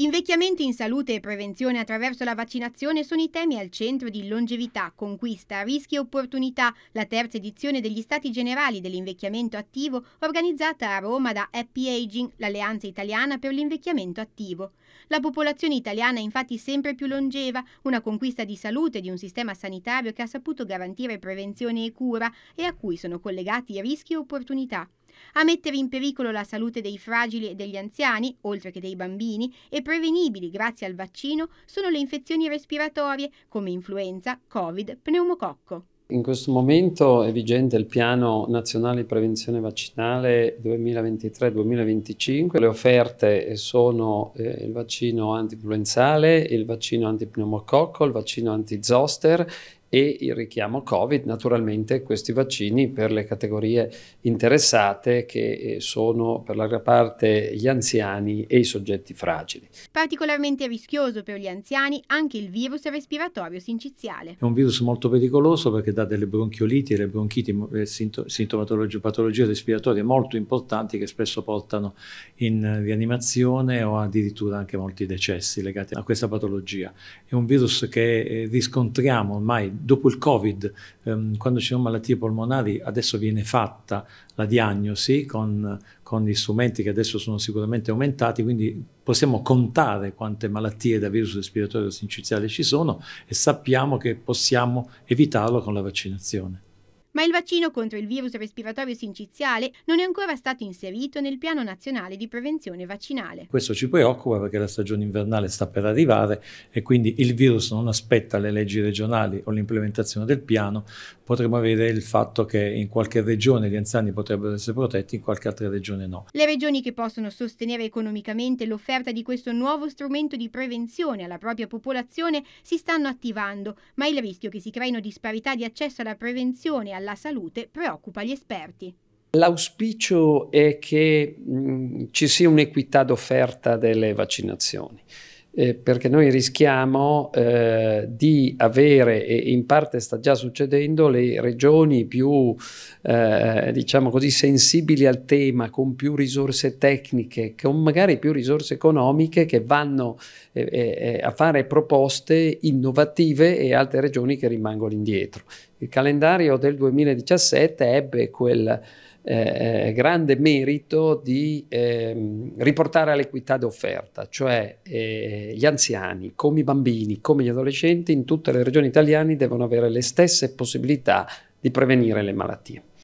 Invecchiamenti in salute e prevenzione attraverso la vaccinazione sono i temi al centro di Longevità, Conquista, Rischi e Opportunità, la terza edizione degli Stati Generali dell'Invecchiamento Attivo organizzata a Roma da Happy Aging, l'Alleanza Italiana per l'Invecchiamento Attivo. La popolazione italiana è infatti sempre più longeva, una conquista di salute di un sistema sanitario che ha saputo garantire prevenzione e cura e a cui sono collegati rischi e opportunità a mettere in pericolo la salute dei fragili e degli anziani, oltre che dei bambini, e prevenibili grazie al vaccino sono le infezioni respiratorie come influenza, Covid, pneumococco. In questo momento è vigente il Piano Nazionale di Prevenzione Vaccinale 2023-2025. Le offerte sono eh, il vaccino antinfluenzale, il vaccino antipneumococco, il vaccino antizoster e il richiamo Covid, naturalmente questi vaccini per le categorie interessate che eh, sono per la gran parte gli anziani e i soggetti fragili. Particolarmente rischioso per gli anziani anche il virus respiratorio sinciziale. È un virus molto pericoloso perché dà delle bronchioliti e le bronchiti eh, sintomatologie, patologie respiratorie molto importanti che spesso portano in rianimazione o addirittura anche molti decessi legati a questa patologia. È un virus che eh, riscontriamo ormai dopo il Covid, ehm, quando ci sono malattie polmonari, adesso viene fatta la diagnosi con, con gli strumenti che adesso sono sicuramente aumentati, quindi possiamo contare quante malattie da virus respiratorio sinciziale ci sono e sappiamo che possiamo evitarlo con la vaccinazione ma il vaccino contro il virus respiratorio sinciziale non è ancora stato inserito nel piano nazionale di prevenzione vaccinale. Questo ci preoccupa perché la stagione invernale sta per arrivare e quindi il virus non aspetta le leggi regionali o l'implementazione del piano, potremmo avere il fatto che in qualche regione gli anziani potrebbero essere protetti, in qualche altra regione no. Le regioni che possono sostenere economicamente l'offerta di questo nuovo strumento di prevenzione alla propria popolazione si stanno attivando, ma il rischio che si creino disparità di accesso alla prevenzione e alla alla salute preoccupa gli esperti. L'auspicio è che mh, mm, ci sia un'equità d'offerta delle vaccinazioni. Eh, perché noi rischiamo eh, di avere, e in parte sta già succedendo, le regioni più eh, diciamo così, sensibili al tema, con più risorse tecniche, con magari più risorse economiche, che vanno eh, eh, eh, a fare proposte innovative e altre regioni che rimangono indietro. Il calendario del 2017 ebbe quel eh, eh, grande merito di eh, riportare all'equità d'offerta, cioè eh, gli anziani, come i bambini, come gli adolescenti, in tutte le regioni italiane devono avere le stesse possibilità di prevenire le malattie.